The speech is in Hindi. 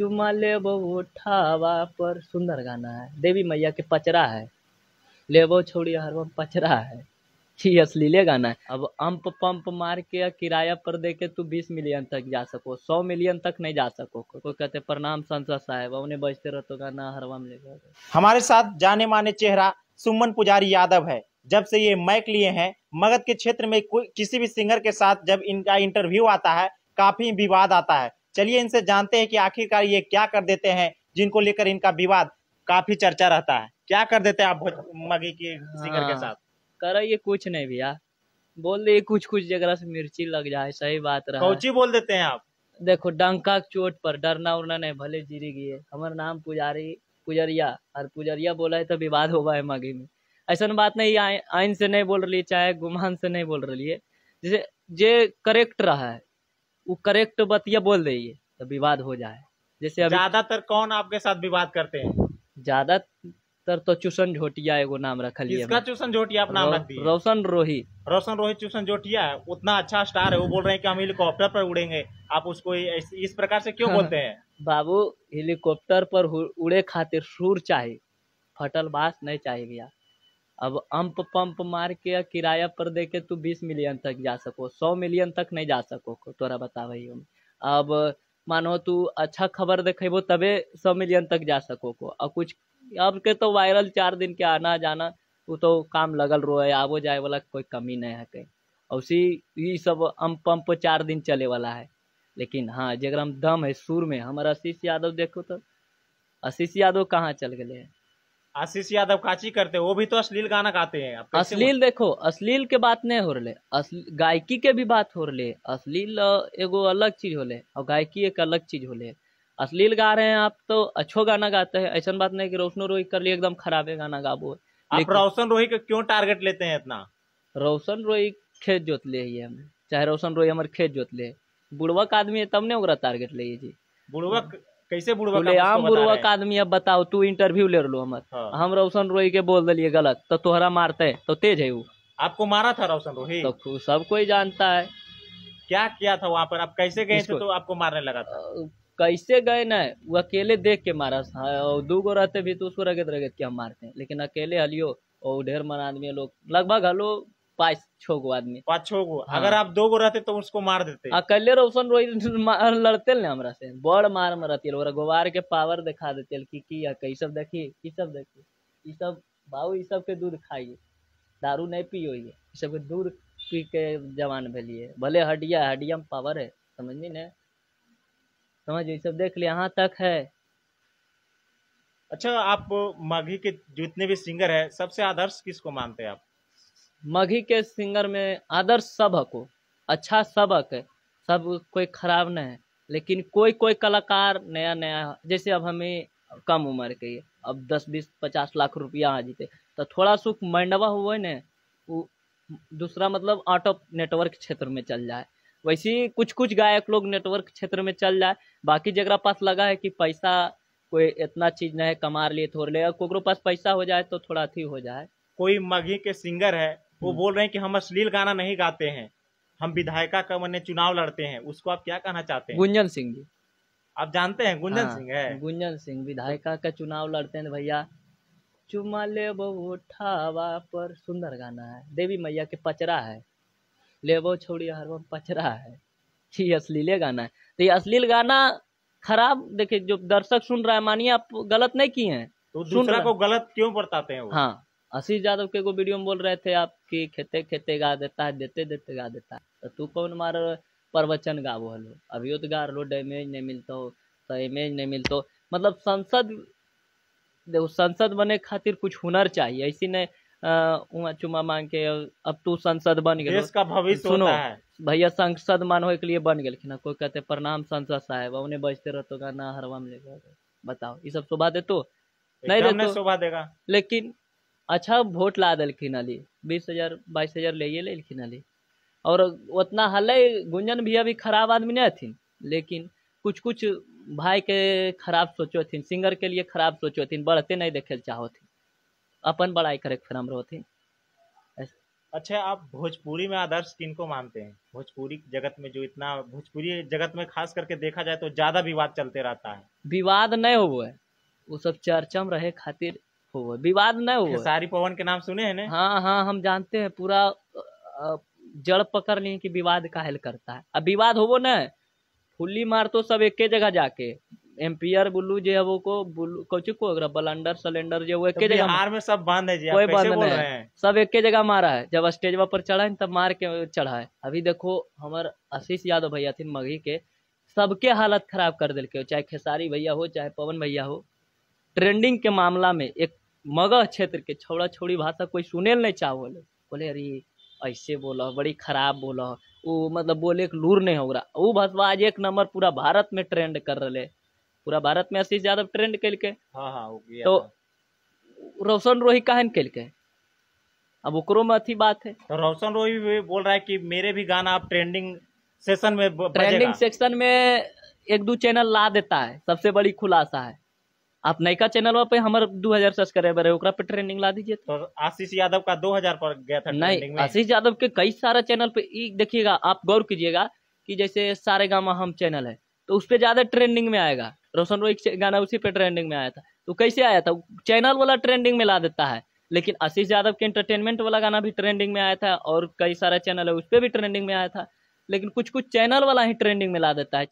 चुमा बहु उठावा पर सुंदर गाना है देवी मैया के पचरा है लेबो छोड़ी वो पचरा है ही अश्लीले गाना है अब अम्प पंप मार के किराया पर दे के तू बीस मिलियन तक जा सको सौ मिलियन तक नहीं जा सको कोई कहते प्रणाम संसद साहब उन्हें बजते रहो तो गाना हरवाम ले हमारे साथ जाने माने चेहरा सुमन पुजारी यादव है जब से ये मैक लिए हैं मगध के क्षेत्र में कोई किसी भी सिंगर के साथ जब इनका इंटरव्यू आता है काफी विवाद आता है चलिए इनसे जानते हैं कि आखिरकार ये क्या कर देते हैं जिनको लेकर इनका विवाद काफी चर्चा रहता है क्या कर देते हैं आप मगी के सिंगर के हाँ। साथ कर ये कुछ नहीं भैया बोल दे कुछ कुछ जगह से मिर्ची लग जाए सही बात रहा कौची बोल देते हैं आप देखो डंका चोट पर डरना उड़ना नहीं भले जीरी गई हमारे नाम पुजारी पुजरिया और पुजरिया बोला है तो विवाद होगा है मगी में ऐसा बात नहीं आइन से नहीं बोल रही चाहे गुमान से नहीं बोल रही है जैसे जे करेक्ट रहा है वो करेक्ट बतिया बोल दे तो विवाद हो जाए जैसे अभी ज्यादातर कौन आपके साथ विवाद करते हैं ज्यादातर तो चूसन झोटिया एगो नाम रखा लिया इसका चूसन झोटिया आप नाम रख दिए रोशन रोही रोशन रोही चूसन झोटिया है उतना अच्छा स्टार है वो बोल रहे हैं कि हम हेलीकॉप्टर पर उड़ेंगे आप उसको इस प्रकार से क्यों हाँ। बोलते हैं बाबू हेलीकॉप्टर पर उड़े खातिर सुर चाहिए फटल बास नहीं चाहिए भैया अब अंप पंप मार के किराया पर दे के तू बीस मिलियन तक जा सको सौ मिलियन तक नहीं जा सको तोरा बताब अब मानो तू अच्छा खबर देखेबो तबे सौ मिलियन तक जा सको को और कुछ अब के तो वायरल चार दिन के आना जाना वो तो काम लगल रो है आबो जाए वाला कोई कमी नहीं है कहीं उसी ये सब अम पंप चार दिन चले वाला है लेकिन हाँ जगह हम दम है सुर में हमारा आशीष यादव देखो तो आशीष यादव कहाँ चल गए हैं आशीष यादव काची करते वो भी तो अश्लील गाना गाते हैं अश्लील देखो अश्लील के बात नहीं हो रहे गायकी के भी बात हो रहे अश्लील एगो अलग चीज होले और गायकी एक अलग चीज होले अश्लील गा रहे हैं आप तो अच्छो गाना गाते हैं ऐसा बात नहीं कि रोशन रोही कर लिए एकदम खराब है गाना गाबो आप रोशन रोही का क्यों टारगेट लेते हैं इतना रोशन रोही खेत जोत ले हम चाहे रोशन रोही हमारे खेत जोत ले बुड़वक आदमी है तब ने टारगेट ले जी बुड़वक कैसे बुड़बक का आदमी अब बताओ तू इंटरव्यू ले लो हमर हाँ। हम रोशन रोही के बोल दिलिये गलत तो तुहरा मारते है तो तेज है वो आपको मारा था रोशन रोही तो सब कोई जानता है क्या किया था वहाँ पर आप कैसे गए थे तो आपको मारने लगा था कैसे गए ना वो अकेले देख के मारा था और दू गो रहते भी तो उसको रगत रगत के हम मारते हैं लेकिन अकेले हलियो और ढेर मन आदमी लोग लगभग हलो पांच छो गो आदमी पांच छो गो हाँ। अगर आप दो गो रहते तो उसको मार देते अकेले रोशन रोई लड़ते ना हमारा से बड़ मार में रहती है गोबार के पावर दिखा देते की कई सब देखिए की सब देखिए ई सब बाबू ई सब के दूध खाइए दारू नहीं पियो ये सब के दूध पी के जवान भेलिए भले हड्डिया हड्डिया में पावर है समझनी ने समझ ये सब देख लिया यहाँ तक है अच्छा आप माघी के जितने भी सिंगर है सबसे आदर्श किसको मानते हैं आप मघी के सिंगर में आदर्श सबक हो अच्छा सबक है सब कोई खराब नहीं है लेकिन कोई कोई कलाकार नया नया जैसे अब हमें कम उम्र के अब दस बीस पचास लाख रुपया आ जीते तो थोड़ा सुख मंडवा हुआ ने वो दूसरा मतलब आउट ऑफ नेटवर्क क्षेत्र में चल जाए वैसे कुछ कुछ गायक लोग नेटवर्क क्षेत्र में चल जाए बाकी जगह पास लगा है कि पैसा कोई इतना चीज नहीं है कमा लिए थोड़ ले कोकरो पास पैसा हो जाए तो थोड़ा अथी हो जाए कोई मघी के सिंगर है वो हम्म। बोल रहे हैं कि हम अश्लील गाना नहीं गाते हैं हम विधायिका का मैंने चुनाव लड़ते हैं उसको आप क्या कहना चाहते हैं गुंजन सिंह जी आप जानते हैं गुंजन हाँ, सिंह है गुंजन सिंह विधायिका का चुनाव लड़ते हैं भैया चुमा ले ठावा पर सुंदर गाना है देवी मैया के पचरा है लेबो छोड़ी हर पचरा है ये अश्लीले गाना है तो ये अश्लील गाना खराब देखिए जो दर्शक सुन रहा है मानिए आप गलत नहीं किए हैं तो दूसरा को गलत क्यों बताते हैं वो? हाँ आशीष यादव के को वीडियो में बोल रहे थे आप कि खेते खेते गा देता है देते देते गा देता है तो तू कौन मार प्रवचन गाबो हलो अभी तो गा रहो डैमेज नहीं हो तो इमेज नहीं मिलतो मतलब संसद देखो संसद बने खातिर कुछ हुनर चाहिए ऐसी ने उमा चुमा मांग के अब तू संसद बन गए सुनो भैया संसद मानो के लिए बन गए ना कोई कहते प्रणाम संसद साहेब उन्हें बजते रहते तो गाना हरवा में बताओ ये सब शोभा दे तो नहीं शोभा देगा लेकिन अच्छा वोट ला दिलखिन अली बीस हजार बाईस हजार ले लेलखिन अली और उतना हल्ले गुंजन भी अभी खराब आदमी नहीं थी लेकिन कुछ कुछ भाई के खराब सोचो थी सिंगर के लिए खराब सोचो थी बढ़ते नहीं देखे चाहो थी अपन बड़ाई करे फिर हम थी अच्छा आप भोजपुरी में आदर्श किन को मानते हैं भोजपुरी जगत में जो इतना भोजपुरी जगत में खास करके देखा जाए तो ज्यादा विवाद चलते रहता है विवाद नहीं हुआ है वो सब चर्चा में रहे खातिर हुआ विवाद न हुआ सारी पवन के नाम सुने हैं ना हाँ हाँ हम जानते हैं पूरा जड़ पकड़ लिए कि विवाद का हल करता है अब विवाद हो वो न फुल्ली मार तो सब एक जगह जाके एम्पियर बुल्लू जो है वो को बुल्लू कौची को अगर बलंडर सलेंडर जो तो एक जगह बिहार में सब बांध है कोई बंद नहीं सब एक जगह मारा है जब स्टेज पर चढ़ा है तब मार के चढ़ा है अभी देखो हमार आशीष यादव भैया थी मगही के सबके हालत खराब कर दिल के चाहे खेसारी भैया हो चाहे पवन भैया हो ट्रेंडिंग के मामला में एक मगह क्षेत्र के छौड़ा छौड़ी भाषा कोई सुने नहीं चाहल बोले अरे ऐसे बोलो बड़ी खराब बोलो वो मतलब बोले एक लूर नहीं हो रहा वो भाषा आज एक नंबर पूरा भारत में ट्रेंड कर रहे पूरा भारत में आशीष यादव ट्रेंड कल के हाँ हाँ तो रोशन रोही कहन कल के अब उकरो में अथी बात है तो रोशन रोही भी बोल रहा है कि मेरे भी गाना आप ट्रेंडिंग सेशन में ट्रेंडिंग सेक्शन में एक दो चैनल ला देता है सबसे बड़ी खुलासा है आप नयका चैनल पे हमारे दो हजार सब्सक्राइबर है ओकरा पे ट्रेंडिंग ला दीजिए तो आशीष यादव का दो हजार पर गया था नहीं आशीष यादव के कई सारे चैनल पे देखिएगा आप गौर कीजिएगा कि जैसे सारे गामा हम चैनल है तो उस पर ज्यादा ट्रेंडिंग में आएगा रोशन रोई गाना उसी पे ट्रेंडिंग में आया था तो कैसे आया था चैनल वाला ट्रेंडिंग में ला देता है लेकिन आशीष यादव के एंटरटेनमेंट वाला गाना भी ट्रेंडिंग में आया था और कई सारा चैनल है उस पर भी ट्रेंडिंग में आया था लेकिन कुछ कुछ चैनल वाला ही ट्रेंडिंग में ला देता है